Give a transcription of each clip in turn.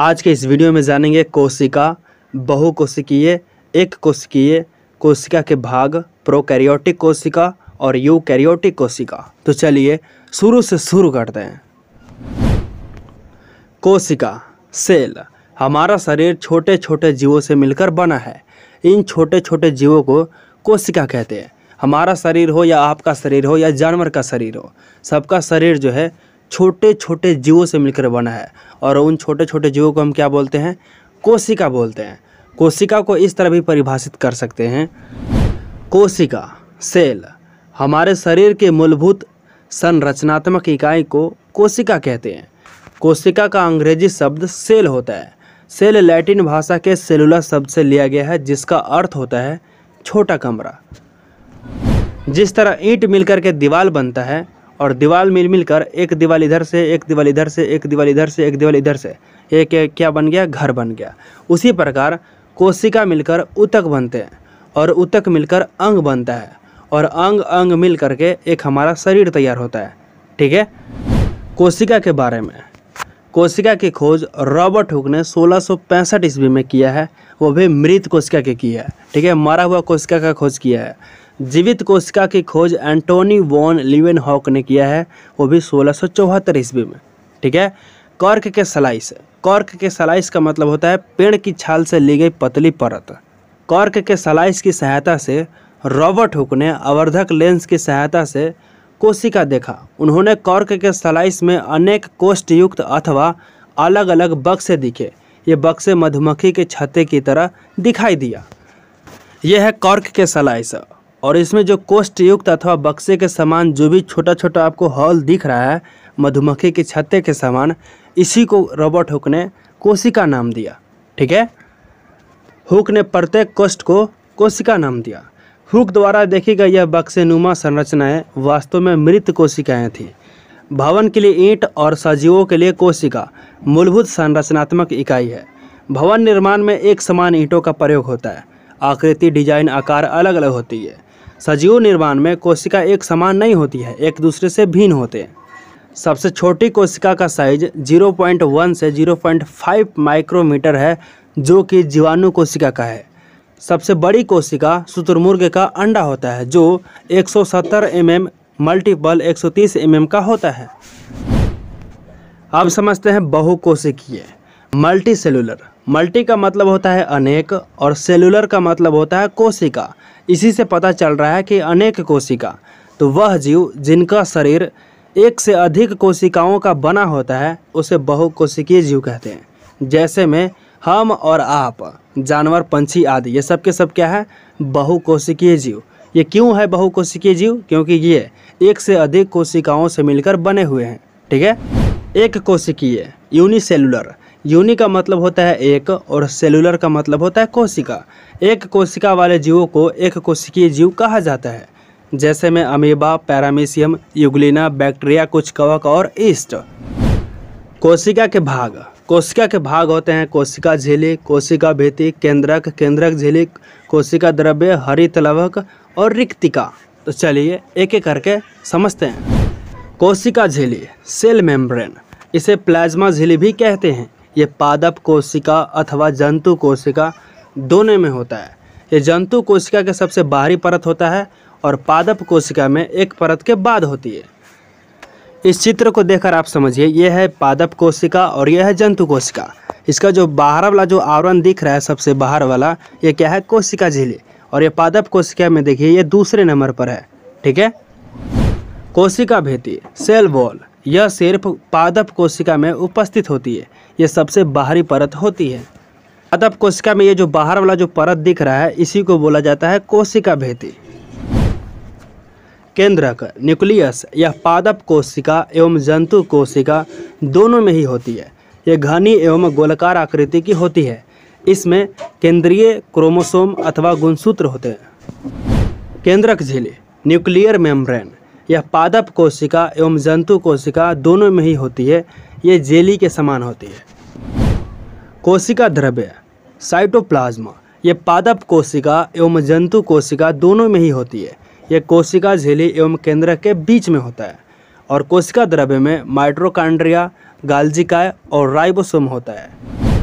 आज के इस वीडियो में जानेंगे कोशिका बहुकोशिकीय एक कोशिकीय कोशिका के भाग प्रोकैरियोटिक कोशिका और यूकैरियोटिक कोशिका तो चलिए शुरू से शुरू करते हैं कोशिका सेल हमारा शरीर छोटे छोटे जीवों से मिलकर बना है इन छोटे छोटे जीवों को कोशिका कहते हैं हमारा शरीर हो या आपका शरीर हो या जानवर का शरीर हो सबका शरीर जो है छोटे छोटे जीवों से मिलकर बना है और उन छोटे छोटे जीवों को हम क्या बोलते हैं कोशिका बोलते हैं कोशिका को इस तरह भी परिभाषित कर सकते हैं कोशिका सेल हमारे शरीर के मूलभूत संरचनात्मक इकाई को कोशिका कहते हैं कोशिका का अंग्रेजी शब्द सेल होता है सेल लैटिन भाषा के सेलुलर शब्द से लिया गया है जिसका अर्थ होता है छोटा कमरा जिस तरह ईंट मिलकर के दीवार बनता है और दीवाल मिल मिल कर एक दीवाल इधर से एक दीवाल इधर से एक दीवाल इधर से एक दीवाल इधर से एक क्या बन गया घर बन गया उसी प्रकार कोशिका मिलकर उतक बनते हैं और उतक मिलकर अंग बनता है और अंग अंग मिल करके एक हमारा शरीर तैयार होता है ठीक है कोशिका के बारे में कोशिका की खोज रॉबर्ट हुक ने सोलह ईस्वी में किया है वो भी मृत कोशिका के किया है ठीक है मारा हुआ कोशिका का खोज किया है जीवित कोशिका की खोज एंटोनी वॉन लिवेन हॉक ने किया है वो भी सोलह सौ चौहत्तर ईस्वी में ठीक है कॉर्क के सलाइस कॉर्क के सलाइस का मतलब होता है पेड़ की छाल से ली गई पतली परत कॉर्क के सलाइस की सहायता से रॉबर्ट हुक ने अवर्धक लेंस की सहायता से कोशिका देखा उन्होंने कॉर्क के सलाइस में अनेक कोष्ठयुक्त अथवा अलग अलग बक्से दिखे ये बक्से मधुमक्खी के छत्ते की तरह दिखाई दिया यह है कॉर्क के सलाइस और इसमें जो कोष्ट युक्त अथवा बक्से के समान जो भी छोटा छोटा आपको हॉल दिख रहा है मधुमक्खी के छत्ते के समान इसी को रॉबर्ट हुक ने कोशिका नाम दिया ठीक है हुक ने प्रत्येक कोष्ट को कोशिका नाम दिया हुक द्वारा देखी गई यह बक्सेनुमा संरचनाएं वास्तव में मृत कोशिकाएं थीं भवन के लिए ईंट और सजीवों के लिए कोशिका मूलभूत संरचनात्मक इकाई है भवन निर्माण में एक समान ईंटों का प्रयोग होता है आकृति डिजाइन आकार अलग अलग होती है सजीव निर्माण में कोशिका एक समान नहीं होती है एक दूसरे से भिन्न होते हैं सबसे छोटी कोशिका का साइज 0.1 से 0.5 माइक्रोमीटर है जो कि जीवाणु कोशिका का है सबसे बड़ी कोशिका शुतुरमुर्ग का अंडा होता है जो 170 एम मल्टीपल 130 एम का होता है अब समझते हैं बहुकोशिकीय मल्टी सेलुलर मल्टी का मतलब होता है अनेक और सेलुलर का मतलब होता है कोशिका इसी से पता चल रहा है कि अनेक कोशिका तो वह जीव जिनका शरीर एक से अधिक कोशिकाओं का बना होता है उसे बहुकोशिकीय जीव कहते हैं जैसे में हम और आप जानवर पंछी आदि ये सब के सब क्या है बहुकोशिकीय जीव ये क्यों है बहुकोशिकीय जीव क्योंकि ये एक से अधिक कोशिकाओं से मिलकर बने हुए हैं ठीक है एक कोशिकीय यूनिसेलुलर यूनि का मतलब होता है एक और सेलुलर का मतलब होता है कोशिका एक कोशिका वाले जीवों को एक कोशिकीय जीव कहा जाता है जैसे में अमीबा पैरामीशियम युगलिना बैक्टीरिया कुछ कवक और ईस्ट कोशिका के भाग कोशिका के भाग होते हैं कोशिका झीली कोशिका भेती केंद्रक केंद्रक झीली कोशिका द्रव्य हरित लवक और रिक्तिका तो चलिए एक एक करके समझते हैं कोशिका झीली सेल मेम्ब्रेन इसे प्लाज्मा झीली भी कहते हैं ये पादप कोशिका अथवा जंतु कोशिका दोनों में होता है ये जंतु कोशिका के सबसे बाहरी परत होता है और पादप कोशिका में एक परत के बाद होती है इस चित्र को देखकर आप समझिए यह है पादप कोशिका और यह है जंतु कोशिका इसका जो बाहर वाला जो आवरण दिख रहा है सबसे बाहर वाला ये क्या है कोशिका झीले और ये पादप कोशिका में देखिए ये दूसरे नंबर पर है ठीक है कोशिका भेती सेल वॉल यह सिर्फ पादप कोशिका में उपस्थित होती है ये सबसे बाहरी परत होती है अतः कोशिका में ये जो बाहर वाला जो परत दिख रहा है इसी को बोला जाता है कोशिका भेदी केंद्रक न्यूक्लियस यह पादप कोशिका एवं जंतु कोशिका दोनों में ही होती है यह घनी एवं गोलाकार आकृति की होती है इसमें केंद्रीय क्रोमोसोम अथवा गुणसूत्र होते हैं केंद्रक झीली न्यूक्लियर मेम्ब्रेन यह पादप कोशिका एवं जंतु कोशिका दोनों में ही होती है ये जेली के समान होती है कोशिका द्रव्य साइटोप्लाज्मा ये पादप कोशिका एवं जंतु कोशिका दोनों में ही होती है ये कोशिका झेली एवं केंद्र के बीच में होता है और कोशिका द्रव्य में माइट्रोकांड्रिया गाल्जिकाय और राइबोसोम होता है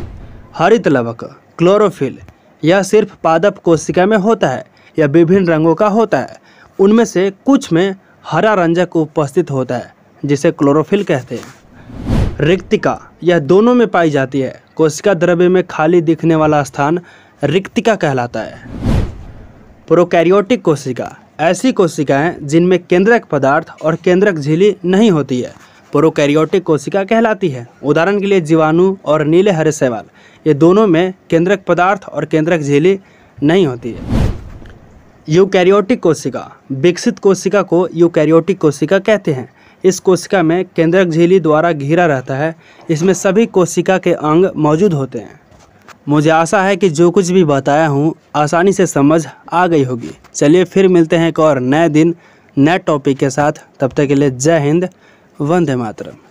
हरित लवक क्लोरोफिल यह सिर्फ पादप कोशिका में होता है या विभिन्न रंगों का होता है उनमें से कुछ में हरा रंजक उपस्थित होता है जिसे क्लोरोफिल कहते हैं रिक्तिका यह दोनों में पाई जाती है कोशिका द्रव्य में खाली दिखने वाला स्थान रिक्तिका कहलाता है प्रोकैरियोटिक कोशिका ऐसी कोशिकाएं जिनमें केंद्रक पदार्थ और केंद्रक झिली नहीं होती है प्रोकैरियोटिक कोशिका कहलाती है उदाहरण के लिए जीवाणु और नीले हरे सेवाल ये दोनों में केंद्रक पदार्थ और केंद्रक झिली नहीं होती है यूकैरियोटिक कोशिका विकसित कोशिका को यूकैरियोटिक कोशिका कहते हैं इस कोशिका में केंद्रक झिल्ली द्वारा घिरा रहता है इसमें सभी कोशिका के अंग मौजूद होते हैं मुझे आशा है कि जो कुछ भी बताया हूँ आसानी से समझ आ गई होगी चलिए फिर मिलते हैं एक और नए दिन नए टॉपिक के साथ तब तक के लिए जय हिंद वंदे मातरम